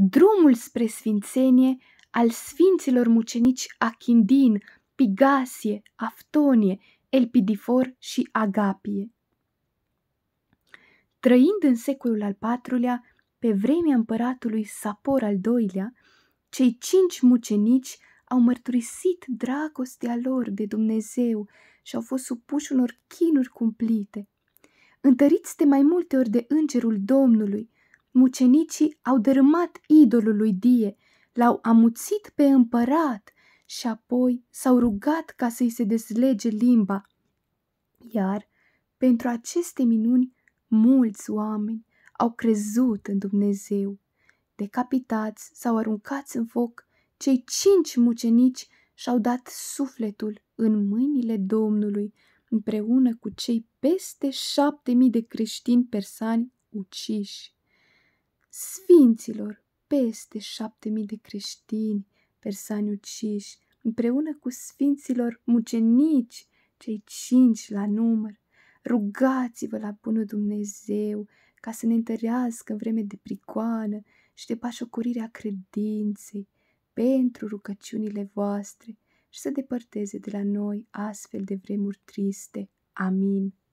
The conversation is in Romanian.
drumul spre sfințenie al sfinților mucenici Achindin, Pigasie, Aftonie, Elpidifor și Agapie. Trăind în secolul al IV-lea, pe vremea împăratului Sapor al II-lea, cei cinci mucenici au mărturisit dragostea lor de Dumnezeu și au fost supuși unor chinuri cumplite. Întăriți de mai multe ori de îngerul Domnului, mucenicii au dărâmat idolul lui Die, l-au amuțit pe împărat și apoi s-au rugat ca să-i se deslege limba. Iar pentru aceste minuni, mulți oameni au crezut în Dumnezeu. Decapitați sau aruncați în foc, cei cinci mucenici și-au dat sufletul în mâinile Domnului, împreună cu cei peste șapte mii de creștini persani uciși sfinților, peste șapte mii de creștini, persani uciși, împreună cu sfinților mucenici, cei cinci la număr. Rugați-vă la bunul Dumnezeu ca să ne întărească în vreme de pricoană și de pașocurirea credinței pentru rugăciunile voastre și să depărteze de la noi astfel de vremuri triste. Amin.